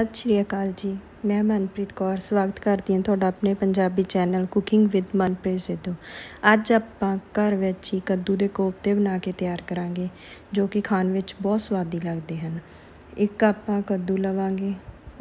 ਸਤਿ ਸ਼੍ਰੀ ਅਕਾਲ ਜੀ ਮੈਂ ਮਨਪ੍ਰੀਤ ਕੌਰ ਸਵਾਗਤ ਕਰਦੀ ਹਾਂ ਤੁਹਾਡਾ ਆਪਣੇ Punjabi channel cooking with Manpreet Sidhu ਅੱਜ ਆਪਾਂ ਘਰ ਵਿੱਚ ਹੀ ਕੱਦੂ ਦੇ ਕੋਫਤੇ ਬਣਾ ਕੇ ਤਿਆਰ ਕਰਾਂਗੇ ਜੋ ਕਿ ਖਾਣ ਵਿੱਚ ਬਹੁਤ ਸਵਾਦੀ ਲੱਗਦੇ ਹਨ ਇੱਕ ਆਪਾਂ ਕੱਦੂ ਲਵਾਂਗੇ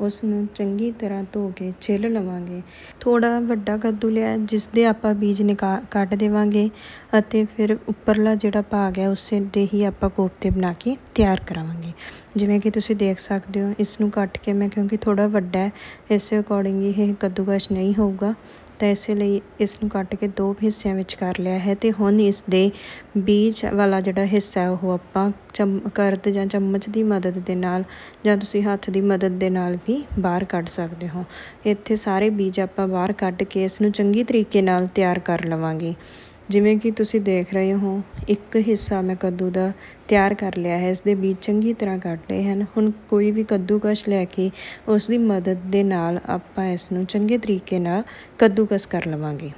ਉਸ ਨੂੰ ਚੰਗੀ ਤਰ੍ਹਾਂ ਧੋ ਕੇ ਛਿੱਲ ਲਵਾਂਗੇ ਥੋੜਾ ਵੱਡਾ ਕੱਦੂ ਲਿਆ ਜਿਸ ਦੇ ਆਪਾਂ ਬੀਜ ਕੱਟ ਕੱਢ ਦੇਵਾਂਗੇ ਅਤੇ ਫਿਰ ਉੱਪਰਲਾ ਜਿਹੜਾ ਭਾਗ ਹੈ ਉਸੇ ਦੇ ਹੀ ਆਪਾਂ ਕੋਫਤੇ ਬਣਾ ਕੇ ਤਿਆਰ ਕਰਾਵਾਂਗੇ ਜਿਵੇਂ ਕਿ ਤੁਸੀਂ ਦੇਖ ਸਕਦੇ ਹੋ ਇਸ ਨੂੰ ਕੱਟ ਕੇ ਮੈਂ ਕਿਉਂਕਿ ਥੋੜਾ ਵੱਡਾ ਹੈ ਇਸ ਅਕੋਰਡਿੰਗ ਇਹ ਕੱਦੂਕਸ਼ ਨਹੀਂ ਹੋਊਗਾ ਤਾਂ ਇਸ ਲਈ ਇਸ ਨੂੰ ਕੱਟ ਕੇ ਦੋ ਹਿੱਸਿਆਂ ਵਿੱਚ ਕਰ ਲਿਆ ਹੈ ਤੇ ਹੁਣ ਇਸ ਦੇ ਬੀਜ ਵਾਲਾ ਜਿਹੜਾ ਹਿੱਸਾ ਹੈ ਉਹ ਆਪਾਂ ਚਮਕਰਦ ਜਾਂ ਚਮਚ ਦੀ ਮਦਦ ਦੇ ਨਾਲ ਜਾਂ ਤੁਸੀਂ ਹੱਥ ਦੀ ਮਦਦ ਦੇ ਨਾਲ ਵੀ ਬਾਹਰ ਕੱਢ ਸਕਦੇ ਹੋ ਇੱਥੇ ਸਾਰੇ ਬੀਜ ਆਪਾਂ ਬਾਹਰ ਕੱਢ ਕੇ ਇਸ ਨੂੰ ਚੰਗੀ ਤਰੀਕੇ ਨਾਲ ਤਿਆਰ ਕਰ ਲਵਾਂਗੇ ਜਿਵੇਂ ਕਿ ਤੁਸੀਂ ਦੇਖ ਰਹੇ ਹੋ ਇੱਕ ਹਿੱਸਾ ਮੈਂ ਕੱਦੂ ਦਾ ਤਿਆਰ ਕਰ ਲਿਆ ਹੈ ਇਸ ਦੇ ਬੀਜ ਚੰਗੀ ਤਰ੍ਹਾਂ ਕੱਟੇ ਹਨ ਹੁਣ ਕੋਈ ਵੀ ਕੱਦੂਕਸ਼ ਲੈ ਕੇ ਉਸ ਦੀ ਮਦਦ ਦੇ ਨਾਲ ਆਪਾਂ ਇਸ ਨੂੰ ਚੰਗੇ ਤਰੀਕੇ ਨਾਲ ਕੱਦੂਕਸ ਕਰ ਲਵਾਂਗੇ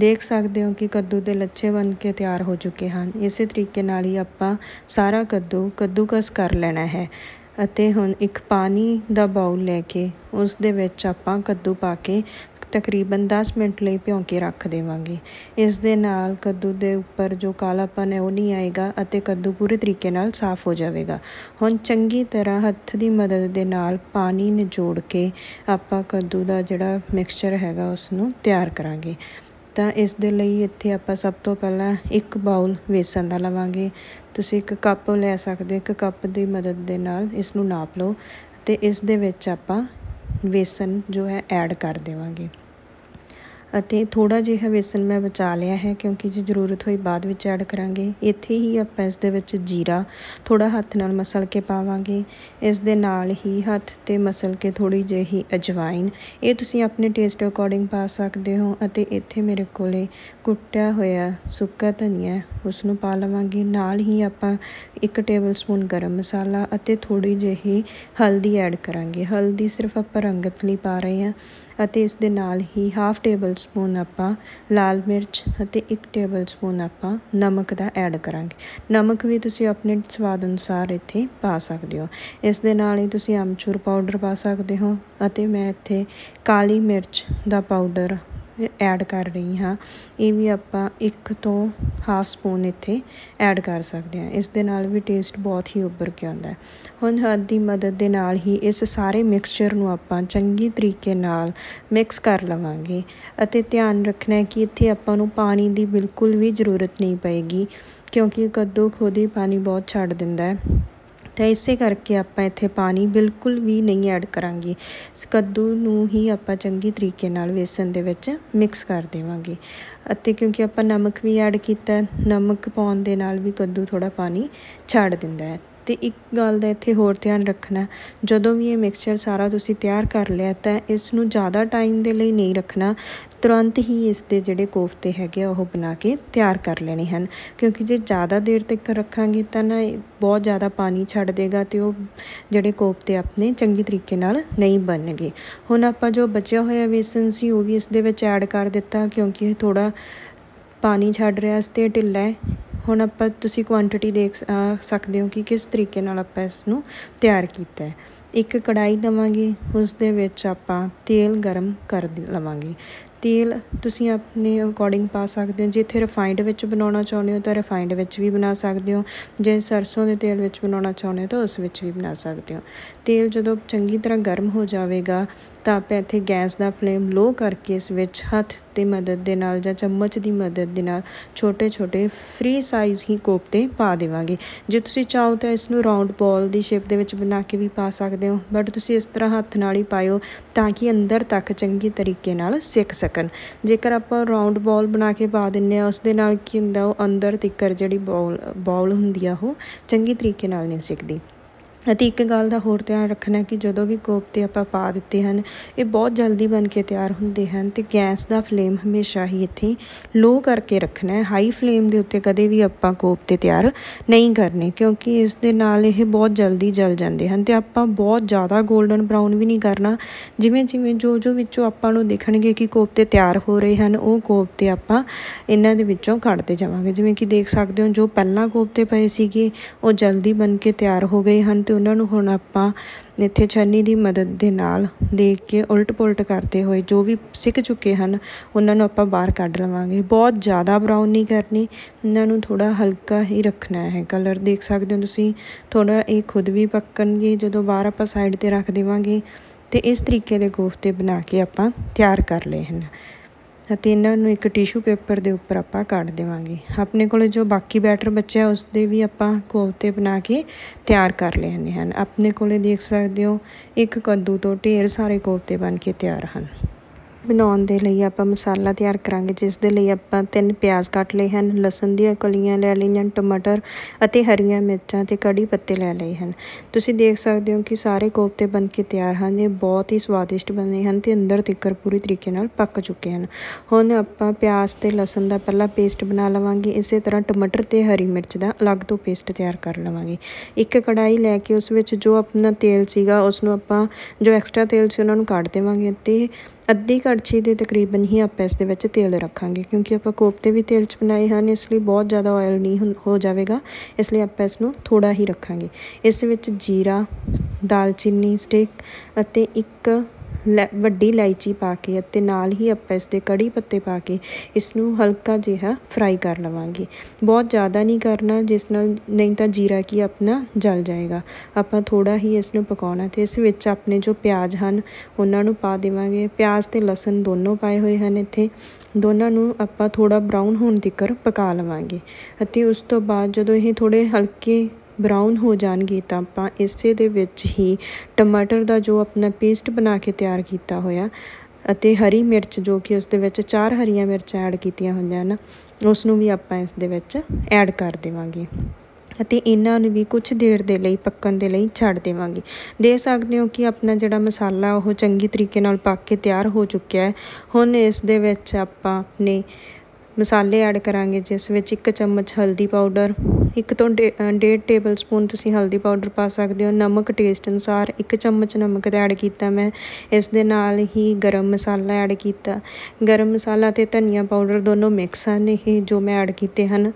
ਦੇਖ ਸਕਦੇ ਹੋ ਕਿ ਕੱਦੂ ਦੇ ਲੱਛੇ ਬਣ ਕੇ ਤਿਆਰ ਹੋ ਚੁੱਕੇ ਹਨ ਇਸੇ ਤਰੀਕੇ ਨਾਲ ਹੀ ਆਪਾਂ ਸਾਰਾ ਕੱਦੂ ਕੱਦੂਕਸ ਕਰ ਲੈਣਾ ਹੈ ਅਤੇ ਹੁਣ ਇੱਕ ਪਾਣੀ ਦਾ ਬਾਉਲ ਲੈ ਕੇ ਉਸ ਦੇ ਵਿੱਚ ਆਪਾਂ ਕੱਦੂ ਪਾ ਕੇ ਤਕਰੀਬਨ 10 ਮਿੰਟ ਲਈ ਭਿਉਂ ਕੇ ਰੱਖ ਦੇਵਾਂਗੇ ਇਸ ਦੇ ਨਾਲ ਕੱਦੂ ਦੇ ਉੱਪਰ ਜੋ ਕਾਲਾਪਨ ਹੈ ਉਹ ਨਹੀਂ ਆਏਗਾ ਅਤੇ ਕੱਦੂ ਪੂਰੇ ਤਰੀਕੇ ਨਾਲ ਸਾਫ਼ ਹੋ ਜਾਵੇਗਾ ਹੁਣ ਚੰਗੀ ਤਰ੍ਹਾਂ ਹੱਥ ਦੀ ਮਦਦ ਦੇ ਨਾਲ ਪਾਣੀ ਨਿਚੋੜ ਕੇ ਆਪਾਂ ਕੱਦੂ ਦਾ ਜਿਹੜਾ ਮਿਕਸਚਰ ਹੈਗਾ ਉਸ ਨੂੰ ਤਿਆਰ ਕਰਾਂਗੇ ਤਾਂ ਇਸ ਦੇ ਲਈ ਇੱਥੇ ਆਪਾਂ ਸਭ ਤੋਂ ਪਹਿਲਾਂ ਇੱਕ ਬਾਉਲ ਵੇਸਣ ਦਾ ਲਵਾਂਗੇ ਤੁਸੀਂ ਇੱਕ ਕੱਪ ਲੈ ਸਕਦੇ ਹੋ ਇੱਕ ਕੱਪ ਦੀ ਮਦਦ ਦੇ ਨਾਲ ਇਸ ਨੂੰ ਨਾਪ ਲਓ ਤੇ ਇਸ ਦੇ ਵਿੱਚ ਆਪਾਂ ਵੇਸਣ ਜੋ ਹੈ ਐਡ ਕਰ ਦੇਵਾਂਗੇ ਅਤੇ ਥੋੜਾ ਜਿਹਾ ਵੇਸਣ ਮੈਂ ਬਚਾ ਲਿਆ ਹੈ ਕਿਉਂਕਿ ਜੇ ਜ਼ਰੂਰਤ ਹੋਈ ਬਾਅਦ ਵਿੱਚ ਐਡ ਕਰਾਂਗੇ ਇੱਥੇ ਹੀ ਆਪਾਂ ਇਸ ਦੇ ਵਿੱਚ ਜੀਰਾ ਥੋੜਾ ਹੱਥ ਨਾਲ ਮਸਲ ਕੇ ਪਾਵਾਂਗੇ ਇਸ ਦੇ ਨਾਲ ਹੀ ਹੱਥ ਤੇ ਮਸਲ ਕੇ ਥੋੜੀ ਜਿਹੀ ਅਜਵਾਇਨ ਇਹ ਤੁਸੀਂ ਆਪਣੇ ਟੇਸਟ ਅਕੋਰਡਿੰਗ ਪਾ ਸਕਦੇ ਹੋ ਅਤੇ ਇੱਥੇ ਮੇਰੇ ਕੋਲੇ ਕੁੱਟਿਆ ਹੋਇਆ ਸੁੱਕਾ ਧਨੀਆ ਉਸ ਨੂੰ ਪਾ ਲਵਾਂਗੇ ਨਾਲ ਹੀ ਆਪਾਂ 1 ਟੇਬਲ ਸਪੂਨ ਗਰਮ ਮਸਾਲਾ ਅਤੇ ਥੋੜੀ ਜਿਹੀ ਹਲਦੀ ਐਡ ਕਰਾਂਗੇ ਹਲਦੀ ਸਿਰਫ ਆਪਾਂ ਰੰਗਤ ਲਈ ਪਾ ਰਹੇ ਹਾਂ ਅਤੇ ਇਸ ਦੇ ਨਾਲ ਹੀ ਹਾਫ ਟੇਬਲ ਸਪੂਨ ਆਪਾਂ ਲਾਲ ਮਿਰਚ ਅਤੇ 1 ਟੇਬਲ ਸਪੂਨ ਆਪਾਂ ਨਮਕ ਦਾ ਐਡ ਕਰਾਂਗੇ ਨਮਕ ਵੀ ਤੁਸੀਂ ਆਪਣੇ ਸਵਾਦ ਅਨੁਸਾਰ ਇੱਥੇ ਪਾ ਸਕਦੇ ਹੋ ਇਸ ਦੇ ਨਾਲ ਹੀ ਤੁਸੀਂ ਅਮਚੂਰ ਪਾਊਡਰ ਪਾ ਸਕਦੇ ਹੋ ਅਤੇ ਮੈਂ ਇੱਥੇ ਕਾਲੀ ਮਿਰਚ ਦਾ ਪਾਊਡਰ ਐਡ ਕਰ ਰਹੀ ਹਾਂ ਇਹ ਵੀ ਆਪਾਂ ਇੱਕ ਤੋਂ ਹਾਫ ਸਪੂਨ ਇੱਥੇ ਐਡ ਕਰ ਸਕਦੇ ਹਾਂ ਇਸ ਦੇ ਨਾਲ ਵੀ ਟੇਸਟ ਬਹੁਤ ਹੀ ਉੱਭਰ ਕੇ ਆਉਂਦਾ ਹੈ ਹੁਣ ਹੱਥ ਦੀ ਮਦਦ ਦੇ ਨਾਲ ਹੀ ਇਸ ਸਾਰੇ ਮਿਕਸਚਰ ਨੂੰ ਆਪਾਂ ਚੰਗੀ ਤਰੀਕੇ ਨਾਲ ਮਿਕਸ ਕਰ ਲਵਾਂਗੇ ਅਤੇ ਧਿਆਨ ਰੱਖਣਾ ਹੈ ਕਿ ਇੱਥੇ ਆਪਾਂ ਨੂੰ ਪਾਣੀ ਦੀ ਬਿਲਕੁਲ ਵੀ ਜ਼ਰੂਰਤ ਨਹੀਂ ਪਏਗੀ ਕਿਉਂਕਿ ਕੱਦੂ ਖੁਦ ਹੀ ਪਾਣੀ ਬਹੁਤ ਛੱਡ ਦਿੰਦਾ ਹੈ ਤਾਂ ਇਸੇ ਕਰਕੇ ਆਪਾਂ ਇੱਥੇ ਪਾਣੀ ਬਿਲਕੁਲ ਵੀ ਨਹੀਂ ਐਡ ਕਰਾਂਗੇ ਸਕੱਦੂ ਨੂੰ ਹੀ ਆਪਾਂ ਚੰਗੀ ਤਰੀਕੇ ਨਾਲ ਵੇਸਣ ਦੇ ਵਿੱਚ ਮਿਕਸ ਕਰ ਦੇਵਾਂਗੇ ਅਤੇ ਕਿਉਂਕਿ ਆਪਾਂ ਨਮਕ ਵੀ ਐਡ ਕੀਤਾ ਨਮਕ ਪਾਉਣ ਦੇ ਨਾਲ ਵੀ ਕੱਦੂ ਥੋੜਾ ਪਾਣੀ ਛੱਡ ਦਿੰਦਾ ਹੈ ਤੇ ਇੱਕ ਗੱਲ ਦਾ ਇੱਥੇ ਹੋਰ ਧਿਆਨ ਰੱਖਣਾ ਜਦੋਂ ਵੀ ਇਹ ਮਿਕਸਚਰ ਸਾਰਾ ਤੁਸੀਂ ਤਿਆਰ ਕਰ ਲਿਆ ਤਾਂ ਇਸ ਨੂੰ ਜ਼ਿਆਦਾ ਟਾਈਮ ਦੇ ਲਈ ਨਹੀਂ ਰੱਖਣਾ ਤੁਰੰਤ ਹੀ ਇਸ ਦੇ ਜਿਹੜੇ ਕੋਫਤੇ ਹੈਗੇ ਉਹ ਬਣਾ ਕੇ ਤਿਆਰ ਕਰ ਲੈਣੇ ਹਨ ਕਿਉਂਕਿ ਜੇ ਜ਼ਿਆਦਾ ਦੇਰ ਤੱਕ ਰੱਖਾਂਗੇ ਤਾਂ ਨਾ ਬਹੁਤ ਜ਼ਿਆਦਾ ਪਾਣੀ ਛੱਡ ਦੇਗਾ ਤੇ ਉਹ ਜਿਹੜੇ ਕੋਫਤੇ ਆਪਣੇ ਚੰਗੀ ਤਰੀਕੇ ਨਾਲ ਨਹੀਂ ਬਣਨਗੇ ਹੁਣ ਆਪਾਂ ਜੋ ਬਚਿਆ ਹੋਇਆ ਵੇਸਨ ਸੀ ਉਹ ਵੀ ਇਸ ਦੇ ਵਿੱਚ ਐਡ ਕਰ ਦਿੱਤਾ ਕਿਉਂਕਿ ਇਹ ਥੋੜਾ ਪਾਣੀ ਛੱਡ ਰਿਹਾ ਇਸ 'ਤੇ ਢਿੱਲਾ ਹੈ ਹੁਣ ਆਪਾਂ ਤੁਸੀਂ ਕੁਆਂਟੀਟੀ ਦੇਖ ਸਕਦੇ ਹੋ ਕਿ ਕਿਸ ਤਰੀਕੇ ਨਾਲ ਆਪਾਂ ਇਸ ਨੂੰ ਤਿਆਰ ਕੀਤਾ ਹੈ ਇੱਕ ਕੜਾਈ ਲਵਾਂਗੇ ਉਸ ਦੇ ਵਿੱਚ ਆਪਾਂ ਤੇਲ ਗਰਮ ਕਰ ਲਵਾਂਗੇ ਤੇਲ ਤੁਸੀਂ ਆਪਣੇ ਅਕੋਰਡਿੰਗ ਪਾ ਸਕਦੇ ਹੋ ਜੇ ਇਥੇ ਰਿਫਾਈਂਡ ਵਿੱਚ ਬਣਾਉਣਾ ਚਾਹੁੰਦੇ ਹੋ ਤਾਂ ਰਿਫਾਈਂਡ ਵਿੱਚ ਵੀ ਬਣਾ ਸਕਦੇ ਹੋ ਜੇ ਸਰਸੋਂ ਦੇ ਤੇਲ ਵਿੱਚ ਬਣਾਉਣਾ ਚਾਹੁੰਦੇ ਹੋ ਤਾਂ ਉਸ ਵਿੱਚ ਵੀ ਬਣਾ ਸਕਦੇ ਹੋ ਤੇਲ ਜਦੋਂ ਚੰਗੀ ਤਰ੍ਹਾਂ ਗਰਮ ਹੋ ਜਾਵੇਗਾ ਤਾਂ ਆਪਾਂ ਇੱਥੇ ਗੈਸ ਦਾ ਫਲੇਮ ਲੋ ਕਰਕੇ ਇਸ ਵਿੱਚ ਹੱਥ ਦੀ ਮਦਦ ਦੇ ਨਾਲ ਜਾਂ ਚਮਚ ਦੀ ਮਦਦ ਦੇ ਨਾਲ ਛੋਟੇ ਛੋਟੇ ਫ੍ਰੀ ਸਾਈਜ਼ ਹੀ ਕੋਫਤੇ ਪਾ ਦੇਵਾਂਗੇ ਜੇ ਤੁਸੀਂ ਚਾਹੋ ਤਾਂ ਇਸ ਨੂੰ ਰਾਉਂਡ ਬਾਲ ਦੀ ਸ਼ੇਪ ਦੇ ਵਿੱਚ ਬਣਾ ਕੇ ਵੀ ਪਾ ਸਕਦੇ ਹੋ ਬਟ ਤੁਸੀਂ ਇਸ ਤਰ੍ਹਾਂ ਹੱਥ ਨਾਲ ਹੀ ਪਾਇਓ ਤਾਂ ਕਿ ਅੰਦਰ ਤੱਕ ਚੰਗੀ ਤਰੀਕੇ ਨਾਲ ਸਿੱਖ ਸਕਣ ਜੇਕਰ ਆਪਾਂ ਰਾਉਂਡ ਬਾਲ ਬਣਾ ਕੇ ਪਾ ਦਿੰਨੇ ਆ ਉਸ ਦੇ ਨਾਲ ਕੀ ਹੁੰਦਾ ਉਹ ਅੰਦਰ ਤਿੱਕਰ ਜਿਹੜੀ ਬਾਲ ਬਾਲ ਹੁੰਦੀ ਆ ਉਹ ਚੰਗੀ ਤਰੀਕੇ ਨਾਲ ਨਹੀਂ ਸਿੱਖਦੀ ਅਤੇ ਇੱਕ ਗੱਲ ਦਾ ਹੋਰ ਧਿਆਨ ਰੱਖਣਾ ਕਿ ਜਦੋਂ ਵੀ ਕੋਫਤੇ ਆਪਾਂ ਪਾ ਦਿੱਤੇ ਹਨ ਇਹ ਬਹੁਤ ਜਲਦੀ ਬਣ ਕੇ ਤਿਆਰ ਹੁੰਦੇ ਹਨ ਤੇ ਗੈਸ ਦਾ ਫਲੇਮ ਹਮੇਸ਼ਾ ਹੀ ਇੱਥੇ ਲੋ ਕਰਕੇ ਰੱਖਣਾ ਹੈ ਹਾਈ ਫਲੇਮ ਦੇ ਉੱਤੇ ਕਦੇ ਵੀ ਆਪਾਂ ਕੋਫਤੇ ਤਿਆਰ ਨਹੀਂ ਕਰਨੇ ਕਿਉਂਕਿ ਇਸ ਦੇ ਨਾਲ ਇਹ ਬਹੁਤ ਜਲਦੀ ਜਲ ਜਾਂਦੇ ਹਨ ਤੇ ਆਪਾਂ ਬਹੁਤ ਜ਼ਿਆਦਾ 골ਡਨ ਬ੍ਰਾਊਨ ਵੀ ਨਹੀਂ ਕਰਨਾ ਜਿਵੇਂ ਜਿਵੇਂ ਜੋ ਜੋ ਵਿੱਚੋਂ ਆਪਾਂ ਨੂੰ ਦੇਖਣਗੇ ਕਿ ਕੋਫਤੇ ਤਿਆਰ ਹੋ ਰਹੇ ਹਨ ਉਹ ਕੋਫਤੇ ਆਪਾਂ ਇਹਨਾਂ ਦੇ ਵਿੱਚੋਂ ਕੱਢਦੇ ਜਾਵਾਂਗੇ ਜਿਵੇਂ ਕਿ ਦੇਖ ਸਕਦੇ ਹੋ ਜੋ ਪਹਿਲਾਂ ਕੋਫਤੇ ਪਏ ਸੀਗੇ ਉਹ ਜਲਦੀ ਬਣ ਕੇ ਤਿਆਰ ਹੋ ਗਏ ਹਨ ਤੇ ਉਹਨਾਂ ਨੂੰ ਹੁਣ ਆਪਾਂ ਇੱਥੇ ਛੰਨੀ ਦੀ ਮਦਦ ਦੇ ਨਾਲ ਦੇਖ ਕੇ ਉਲਟ ਪੁਲਟ ਕਰਦੇ ਹੋਏ ਜੋ ਵੀ ਸਿੱਕ ਚੁੱਕੇ ਹਨ ਉਹਨਾਂ ਨੂੰ ਆਪਾਂ ਬਾਹਰ ਕੱਢ ਲਵਾਂਗੇ ਬਹੁਤ ਜ਼ਿਆਦਾ ਬਰਾਊਨ ਨਹੀਂ ਕਰਨੀ ਇਹਨਾਂ ਨੂੰ ਥੋੜਾ ਹਲਕਾ ਹੀ ਰੱਖਣਾ ਹੈ ਕਲਰ ਦੇਖ ਸਕਦੇ ਹੋ ਤੁਸੀਂ ਥੋੜਾ ਇਹ ਖੁਦ ਵੀ ਪੱਕਣਗੇ ਜਦੋਂ ਬਾਹਰ ਆਪਾਂ ਸਾਈਡ ਤੇ ਰੱਖ ਦੇਵਾਂਗੇ ਤੇ ਇਸ ਤਰੀਕੇ ਦੇ ਗੋਫਤੇ ਬਣਾ ਕੇ ਆਪਾਂ ਤਿਆਰ ਕਰ ਲਏ ਹਨ ਅਤੇ ਇਹਨਾਂ ਨੂੰ ਇੱਕ ਟਿਸ਼ੂ ਪੇਪਰ ਦੇ ਉੱਪਰ ਆਪਾਂ ਕੱਢ ਦੇਵਾਂਗੇ ਆਪਣੇ ਕੋਲ ਜੋ ਬਾਕੀ ਬੈਟਰ ਬਚਿਆ ਉਸ ਦੇ ਵੀ ਆਪਾਂ ਕੋਫਤੇ ਬਣਾ ਕੇ ਤਿਆਰ ਕਰ ਲੈਣੇ ਹਨ ਆਪਣੇ ਕੋਲੇ ਦੇਖ ਸਕਦੇ ਹੋ ਇੱਕ ਕੱਦੂ ਤੋਂ ਢੇਰ ਸਾਰੇ ਕੋਫਤੇ ਬਣ ਕੇ ਤਿਆਰ ਹਨ ਬਣਾਉਣ ਦੇ ਲਈ ਆਪਾਂ ਮਸਾਲਾ ਤਿਆਰ ਕਰਾਂਗੇ ਜਿਸ ਦੇ ਲਈ ਆਪਾਂ ਤਿੰਨ ਪਿਆਜ਼ ਕੱਟ ਲਏ ਹਨ ਲਸਣ ਦੀਆਂ ਕਲੀਆਂ ਲੈ ਲਈਆਂ ਟਮਾਟਰ ਅਤੇ ਹਰੀਆਂ ਮਿਰਚਾਂ ਤੇ ਕੜੀ ਪੱਤੇ ਲੈ ਲਏ ਹਨ ਤੁਸੀਂ ਦੇਖ ਸਕਦੇ ਹੋ ਕਿ ਸਾਰੇ ਕੋਫਤੇ ਬਣ ਕੇ ਤਿਆਰ ਹਨ ਇਹ ਬਹੁਤ ਹੀ ਸਵਾਦਿਸ਼ਟ ਬਣੇ ਹਨ ਤੇ ਅੰਦਰ ਤਿੱਕਰ ਪੂਰੀ ਤਰੀਕੇ ਨਾਲ ਪੱਕ ਚੁੱਕੇ ਹਨ ਹੁਣ ਆਪਾਂ ਪਿਆਜ਼ ਤੇ ਲਸਣ ਦਾ ਪਹਿਲਾ ਪੇਸਟ ਬਣਾ ਲਵਾਂਗੇ ਇਸੇ ਤਰ੍ਹਾਂ ਟਮਾਟਰ ਤੇ ਹਰੀ ਮਿਰਚ ਦਾ ਅਲੱਗ ਤੋਂ ਪੇਸਟ ਤਿਆਰ ਕਰ ਲਵਾਂਗੇ ਇੱਕ ਕੜਾਈ ਲੈ ਕੇ ਉਸ ਵਿੱਚ ਜੋ ਆਪਣਾ ਤੇਲ ਸੀਗਾ ਉਸ ਨੂੰ ਆਪਾਂ ਜੋ ਐਕਸਟਰਾ ਤੇਲ ਸੀ ਉਹਨਾਂ ਨੂੰ ਕੱਢ ਦੇਵਾਂਗੇ ਤੇ ਅੱਧੀ ਕੜਛੀ ਦੇ ਤਕਰੀਬਨ ਹੀ ਆਪਾਂ ਇਸ ਦੇ ਵਿੱਚ ਤੇਲ ਰੱਖਾਂਗੇ ਕਿਉਂਕਿ ਆਪਾਂ ਕੋਫਤੇ ਵੀ ਤੇਲ 'ਚ ਬਣਾਏ ਹਨ ਇਸ ਲਈ ਬਹੁਤ ਜ਼ਿਆਦਾ ਆਇਲ ਨਹੀਂ ਹੋ ਜਾਵੇਗਾ ਇਸ ਲਈ ਆਪਾਂ ਇਸ ਨੂੰ ਥੋੜਾ ਹੀ ਰੱਖਾਂਗੇ ਇਸ ਵਿੱਚ ਜੀਰਾ ਦਾਲਚੀਨੀ ਸਟਿਕ ਅਤੇ ਇੱਕ ਵੱਡੀ ਇਲਾਇਚੀ ਪਾ ਕੇ ਅਤੇ ਨਾਲ ਹੀ ਆਪਾਂ ਇਸ ਦੇ ਕੜੀ ਪੱਤੇ ਪਾ ਕੇ ਇਸ ਨੂੰ ਹਲਕਾ ਜਿਹਾ ਫਰਾਈ ਕਰ ਲਵਾਂਗੇ ਬਹੁਤ ਜ਼ਿਆਦਾ ਨਹੀਂ ਕਰਨਾ ਜਿਸ ਨਾਲ ਨਹੀਂ ਤਾਂ ਜੀਰਾ ਕੀ ਆਪਣਾ ਜਲ ਜਾਏਗਾ ਆਪਾਂ ਥੋੜਾ ਹੀ ਇਸ ਨੂੰ ਪਕਾਉਣਾ ਤੇ ਇਸ ਵਿੱਚ ਆਪਣੇ ਜੋ ਪਿਆਜ਼ ਹਨ ਉਹਨਾਂ ਨੂੰ ਪਾ ਦੇਵਾਂਗੇ ਪਿਆਜ਼ ਤੇ ਲਸਣ ਦੋਨੋਂ ਪਾਏ ਹੋਏ ਹਨ ਇੱਥੇ ਦੋਨਾਂ ਨੂੰ ਆਪਾਂ ਥੋੜਾ ਬ੍ਰਾਊਨ ਹੋਣ ਤੱਕ ਪਕਾ ਲਵਾਂਗੇ ਅਤੇ ਉਸ ਤੋਂ ਬਾਅਦ ਜਦੋਂ ਇਹ ਥੋੜੇ ਹਲਕੇ ਬ੍ਰਾਊਨ ਹੋ ਜਾਣਗੇ ਤਾਂ ਆਪਾਂ ਇਸੇ ਦੇ ਵਿੱਚ ਹੀ ਟਮਾਟਰ ਦਾ ਜੋ ਆਪਣਾ ਪੇਸਟ ਬਣਾ ਕੇ ਤਿਆਰ ਕੀਤਾ ਹੋਇਆ ਅਤੇ ਹਰੀ ਮਿਰਚ ਜੋ ਕਿ ਉਸ ਦੇ ਵਿੱਚ ਚਾਰ ਹਰੀਆਂ ਮਿਰਚ ਐਡ ਕੀਤੀਆਂ ਹੋਈਆਂ ਹਨ ਉਸ ਨੂੰ ਵੀ ਆਪਾਂ ਇਸ ਦੇ ਵਿੱਚ ਐਡ ਕਰ ਦੇਵਾਂਗੇ ਅਤੇ ਇਹਨਾਂ ਨੂੰ ਵੀ ਕੁਝ ਦੇਰ ਦੇ ਲਈ ਪੱਕਣ ਦੇ ਲਈ ਛੱਡ ਦੇਵਾਂਗੇ ਦੇਖ ਸਕਦੇ ਹੋ ਕਿ ਆਪਣਾ ਜਿਹੜਾ ਮਸਾਲਾ ਉਹ ਚੰਗੀ ਤਰੀਕੇ ਨਾਲ ਪੱਕ ਕੇ ਤਿਆਰ ਹੋ ਚੁੱਕਿਆ ਹੈ ਹੁਣ ਇਸ ਦੇ ਵਿੱਚ ਆਪਾਂ ਆਪਣੇ ਮਸਾਲੇ ਐਡ ਕਰਾਂਗੇ ਜਿਸ ਵਿੱਚ 1 ਚਮਚ ਹਲਦੀ ਪਾਊਡਰ 1 ਤੋਂ 1.5 ਟੇਬਲ ਸਪੂਨ ਤੁਸੀਂ ਹਲਦੀ ਪਾਊਡਰ ਪਾ ਸਕਦੇ ਹੋ ਨਮਕ ਟੇਸਟ ਅਨੁਸਾਰ 1 ਚਮਚ ਨਮਕ ਦਾ ਐਡ ਕੀਤਾ ਮੈਂ ਇਸ ਦੇ ਨਾਲ ਹੀ ਗਰਮ ਮਸਾਲਾ ਐਡ ਕੀਤਾ ਗਰਮ ਮਸਾਲਾ ਤੇ ਧਨੀਆ ਪਾਊਡਰ ਦੋਨੋਂ ਮਿਕਸ ਹਨ ਇਹ ਜੋ ਮੈਂ ਐਡ ਕੀਤੇ ਹਨ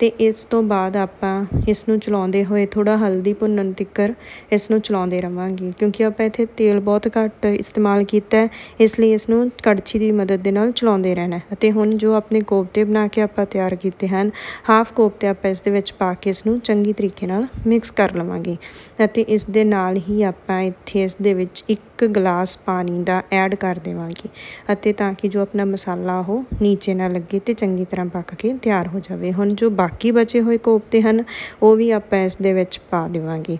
ਤੇ ਇਸ ਤੋਂ ਬਾਅਦ ਆਪਾਂ ਇਸ ਨੂੰ ਚਲਾਉਂਦੇ ਹੋਏ ਥੋੜਾ ਹਲਦੀ ਭੁੰਨਣ ਤਿੱਕਰ ਇਸ ਨੂੰ ਚਲਾਉਂਦੇ ਰਵਾਂਗੇ ਕਿਉਂਕਿ ਆਪਾਂ ਇੱਥੇ ਤੇਲ ਬਹੁਤ ਘੱਟ ਇਸਤੇਮਾਲ ਕੀਤਾ ਇਸ ਲਈ ਇਸ ਨੂੰ ਕੜਛੀ ਦੀ ਮਦਦ ਦੇ ਨਾਲ ਚਲਾਉਂਦੇ ਰਹਿਣਾ ਅਤੇ ਹੁਣ ਜੋ ਆਪਣੇ ਕੋਫਤੇ ਬਣਾ ਕੇ ਆਪਾਂ ਤਿਆਰ ਕੀਤੇ ਹਨ ਹਾਫ ਕੋਫਤੇ ਆਪਾਂ ਇਸ ਦੇ ਵਿੱਚ ਪਾ ਕੇ ਇਸ ਨੂੰ ਚੰਗੀ ਤਰੀਕੇ ਨਾਲ ਮਿਕਸ ਕਰ ਲਵਾਂਗੇ ਅਤੇ ਇਸ ਦੇ ਨਾਲ ਹੀ ਆਪਾਂ ਇੱਥੇ ਇਸ ਦੇ ਵਿੱਚ ਇੱਕ ਇੱਕ ਗਲਾਸ ਪਾਣੀ ਦਾ ਐਡ ਕਰ ਦੇਵਾਂਗੇ ਅਤੇ ਤਾਂ ਕਿ ਜੋ ਆਪਣਾ ਮਸਾਲਾ ਹੋ ਨੀਚੇ ਨਾ ਲੱਗੇ ਤੇ ਚੰਗੀ ਤਰ੍ਹਾਂ ਪੱਕ ਕੇ ਤਿਆਰ ਹੋ ਜਾਵੇ ਹੁਣ ਜੋ ਬਾਕੀ ਬਚੇ ਹੋਏ ਕੋਫਤੇ ਹਨ ਉਹ ਵੀ ਆਪਾਂ ਇਸ ਦੇ ਵਿੱਚ ਪਾ ਦੇਵਾਂਗੇ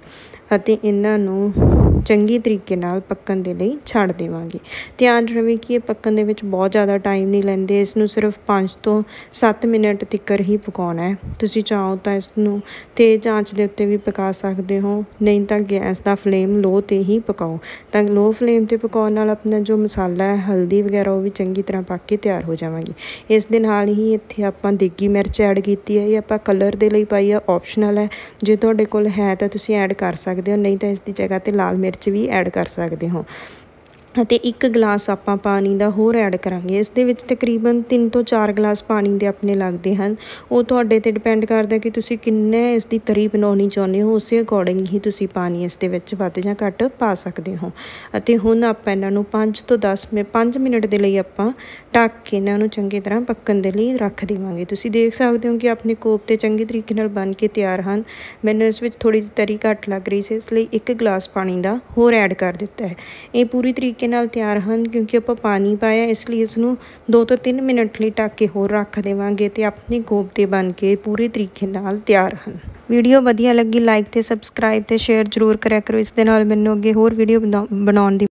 ਅਤੇ ਇਹਨਾਂ ਨੂੰ ਚੰਗੀ ਤਰੀਕੇ ਨਾਲ ਪੱਕਣ ਦੇ ਲਈ ਛੱਡ ਦੇਵਾਂਗੇ ਧਿਆਨ ਰੱਖੇ ਕਿ ਇਹ ਪੱਕਣ ਦੇ ਵਿੱਚ ਬਹੁਤ ਜ਼ਿਆਦਾ ਟਾਈਮ ਨਹੀਂ ਲੈਂਦੇ ਇਸ ਨੂੰ ਸਿਰਫ 5 ਤੋਂ 7 ਮਿੰਟ ਤੱਕਰ ਹੀ ਪਕਾਉਣਾ ਹੈ ਤੁਸੀਂ ਚਾਹੋ ਤਾਂ ਇਸ ਨੂੰ ਤੇਜ਼ ਆਂਚ ਦੇ ਉੱਤੇ ਵੀ ਪਕਾ ਸਕਦੇ ਹੋ ਨਹੀਂ ਤਾਂ ਗੈਸ ਦਾ ਫਲੇਮ ਲੋ ਤੇ ਹੀ ਪਕਾਓ ਤਾਂ ਲੋ ਫਲੇਮ ਤੇ ਪਕਾਉਣ ਨਾਲ ਆਪਣਾ ਜੋ ਮਸਾਲਾ ਹੈ ਹਲਦੀ ਵਗੈਰਾ ਉਹ ਵੀ ਚੰਗੀ ਤਰ੍ਹਾਂ ਪੱਕ ਕੇ ਤਿਆਰ ਹੋ ਜਾਵਾਂਗੇ ਇਸ ਦੇ ਨਾਲ ਹੀ ਇੱਥੇ ਆਪਾਂ ਦੇਗੀ ਮਿਰਚ ਐਡ ਕੀਤੀ ਹੈ ਇਹ ਆਪਾਂ ਕਲਰ ਦੇ ਲਈ ਪਾਈ ਹੈ ਆਪਸ਼ਨਲ ਹੈ ਜੇ ਤੁਹਾਡੇ ਕੋਲ ਹੈ ਤਾਂ ਤੁਸੀਂ ਐਡ ਕਰ ਸਕਦੇ ਹੋ ਨਹੀਂ ਤਾਂ ਇਸ ਦੀ ਜਗ੍ਹਾ ਤੇ ਲਾਲ ਮਿਰਚ ਮਿਰਚ ਵੀ ਐਡ ਕਰ ਸਕਦੇ ਹੋ ਅਤੇ ਇੱਕ ਗਲਾਸ ਆਪਾਂ ਪਾਣੀ ਦਾ ਹੋਰ ਐਡ ਕਰਾਂਗੇ ਇਸ ਦੇ ਵਿੱਚ ਤਕਰੀਬਨ 3 ਤੋਂ 4 ਗਲਾਸ ਪਾਣੀ ਦੇ ਆਪਣੇ ਲੱਗਦੇ ਹਨ ਉਹ ਤੁਹਾਡੇ ਤੇ ਡਿਪੈਂਡ ਕਰਦਾ ਕਿ ਤੁਸੀਂ ਕਿੰਨੇ ਇਸ ਦੀ ਤਰੀ ਬਣਾਉਣੀ ਚਾਹੁੰਦੇ ਹੋ ਉਸੇ ਅਕੋਰਡਿੰਗ ਹੀ ਤੁਸੀਂ ਪਾਣੀ ਇਸ ਦੇ ਵਿੱਚ ਵੱਧ ਜਾਂ ਘੱਟ ਪਾ ਸਕਦੇ ਹੋ ਅਤੇ ਹੁਣ ਆਪਾਂ ਇਹਨਾਂ ਨੂੰ 5 ਤੋਂ 10 ਮਿੰਟ 5 ਮਿੰਟ ਦੇ ਲਈ ਆਪਾਂ ਢੱਕ ਕੇ ਇਹਨਾਂ ਨੂੰ ਚੰਗੀ ਤਰ੍ਹਾਂ ਪੱਕਣ ਦੇ ਲਈ ਰੱਖ ਦੇਵਾਂਗੇ ਤੁਸੀਂ ਦੇਖ ਸਕਦੇ ਹੋ ਕਿ ਆਪਣੇ ਕੋਪ ਤੇ ਚੰਗੀ ਤਰੀਕੇ ਨਾਲ ਬਣ ਕੇ ਤਿਆਰ ਹਨ ਮੈਨੂੰ ਇਸ ਵਿੱਚ ਥੋੜੀ ਜਿਹੀ ਤਰੀ ਘੱਟ ਲੱਗ ਰਹੀ ਸੀ ਇਸ ਲਈ ਇੱਕ ਗਲਾਸ ਪਾਣੀ ਦਾ ਹੋਰ ਐਡ ਕਰ ਦਿੱਤਾ ਹੈ ਇਹ ਪੂਰੀ ਤਰੀਕੇ ਤਰੀਕੇ ਨਾਲ ਤਿਆਰ ਹਨ ਕਿਉਂਕਿ ਆਪਾਂ ਪਾਣੀ ਪਾਇਆ ਇਸ ਲਈ ਇਸ ਨੂੰ 2 ਤੋਂ 3 ਮਿੰਟ ਲਈ ਟੱਕ ਕੇ ਹੋਰ ਰੱਖ ਦੇਵਾਂਗੇ ਤੇ ਆਪਣੇ ਕੋਫਤੇ ਬਣ ਕੇ ਪੂਰੇ ਤਰੀਕੇ ਨਾਲ ਤਿਆਰ ਹਨ ਵੀਡੀਓ ਵਧੀਆ ਲੱਗੀ ਲਾਈਕ ਤੇ ਸਬਸਕ੍ਰਾਈਬ ਤੇ ਸ਼ੇਅਰ ਜ਼ਰੂਰ ਕਰਿਆ ਕਰੋ ਇਸ ਦੇ ਨਾਲ ਮੈਨੂੰ ਅੱਗੇ ਹੋਰ ਵੀਡੀਓ ਬਣਾਉਣ ਦੀ